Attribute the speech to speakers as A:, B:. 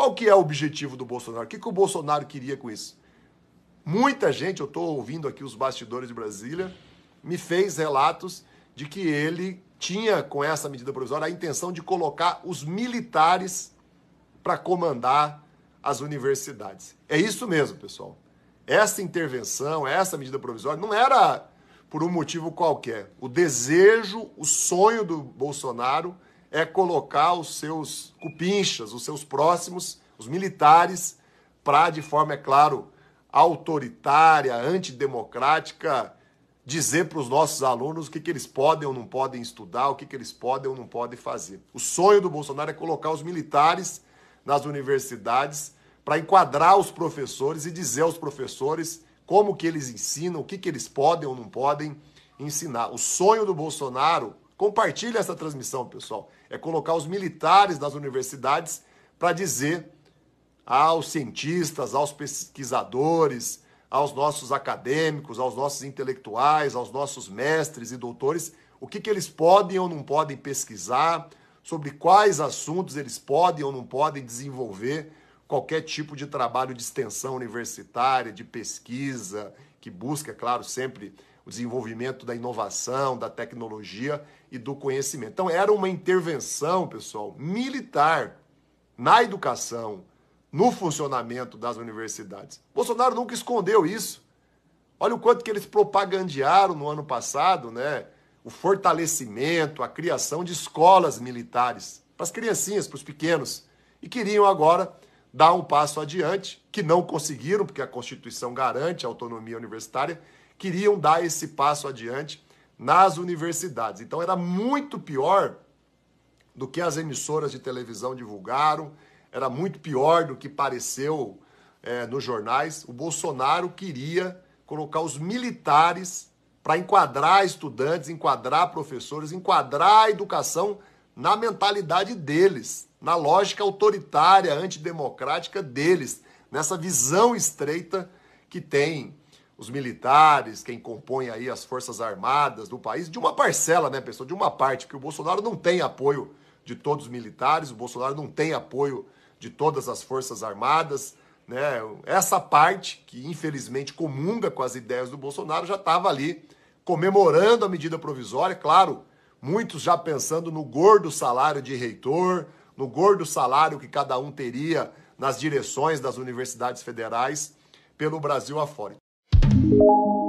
A: Qual que é o objetivo do Bolsonaro? O que, que o Bolsonaro queria com isso? Muita gente, eu estou ouvindo aqui os bastidores de Brasília, me fez relatos de que ele tinha, com essa medida provisória, a intenção de colocar os militares para comandar as universidades. É isso mesmo, pessoal. Essa intervenção, essa medida provisória, não era por um motivo qualquer. O desejo, o sonho do Bolsonaro é colocar os seus cupinchas, os seus próximos, os militares, para, de forma, é claro, autoritária, antidemocrática, dizer para os nossos alunos o que, que eles podem ou não podem estudar, o que, que eles podem ou não podem fazer. O sonho do Bolsonaro é colocar os militares nas universidades para enquadrar os professores e dizer aos professores como que eles ensinam, o que, que eles podem ou não podem ensinar. O sonho do Bolsonaro Compartilhe essa transmissão, pessoal. É colocar os militares das universidades para dizer aos cientistas, aos pesquisadores, aos nossos acadêmicos, aos nossos intelectuais, aos nossos mestres e doutores, o que, que eles podem ou não podem pesquisar, sobre quais assuntos eles podem ou não podem desenvolver qualquer tipo de trabalho de extensão universitária, de pesquisa, que busca, é claro, sempre o desenvolvimento da inovação, da tecnologia e do conhecimento. Então, era uma intervenção, pessoal, militar na educação, no funcionamento das universidades. Bolsonaro nunca escondeu isso. Olha o quanto que eles propagandearam no ano passado, né? O fortalecimento, a criação de escolas militares para as criancinhas, para os pequenos. E queriam agora dar um passo adiante, que não conseguiram, porque a Constituição garante a autonomia universitária, queriam dar esse passo adiante nas universidades. Então era muito pior do que as emissoras de televisão divulgaram, era muito pior do que pareceu é, nos jornais. O Bolsonaro queria colocar os militares para enquadrar estudantes, enquadrar professores, enquadrar a educação na mentalidade deles, na lógica autoritária, antidemocrática deles, nessa visão estreita que tem os militares, quem compõe aí as forças armadas do país, de uma parcela, né, pessoal, de uma parte, porque o Bolsonaro não tem apoio de todos os militares, o Bolsonaro não tem apoio de todas as forças armadas, né? Essa parte que infelizmente comunga com as ideias do Bolsonaro já estava ali comemorando a medida provisória, claro, muitos já pensando no gordo salário de reitor, no gordo salário que cada um teria nas direções das universidades federais pelo Brasil afora. you.